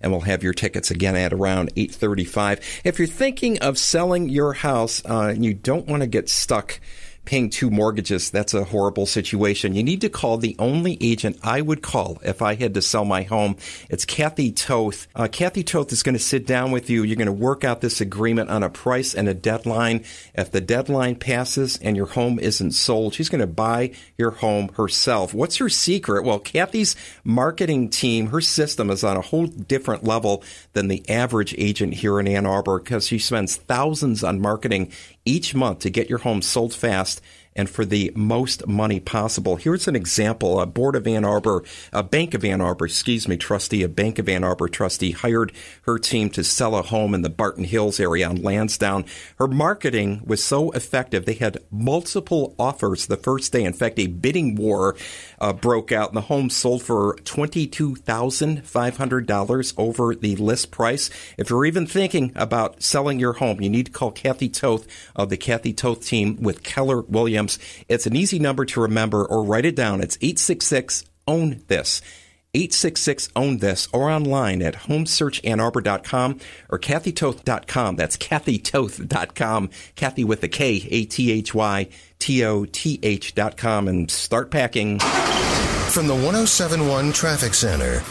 and we'll have your tickets again at around 8:35. If you're thinking of selling your house uh, and you don't want to get stuck paying two mortgages. That's a horrible situation. You need to call the only agent I would call if I had to sell my home. It's Kathy Toth. Uh, Kathy Toth is going to sit down with you. You're going to work out this agreement on a price and a deadline. If the deadline passes and your home isn't sold, she's going to buy your home herself. What's her secret? Well, Kathy's marketing team, her system is on a whole different level than the average agent here in Ann Arbor because she spends thousands on marketing each month to get your home sold fast podcast and for the most money possible. Here's an example. A Board of Ann Arbor, a Bank of Ann Arbor, excuse me, trustee, a Bank of Ann Arbor trustee hired her team to sell a home in the Barton Hills area on Lansdowne. Her marketing was so effective. They had multiple offers the first day. In fact, a bidding war uh, broke out and the home sold for $22,500 over the list price. If you're even thinking about selling your home, you need to call Kathy Toth of the Kathy Toth team with Keller Williams it's an easy number to remember or write it down. It's 866 Own This. 866 Own This or online at homesearchannarbor.com or kathytoth.com. That's kathytoth.com. Kathy with a K, A T H Y T O T H.com. And start packing. From the 1071 Traffic Center.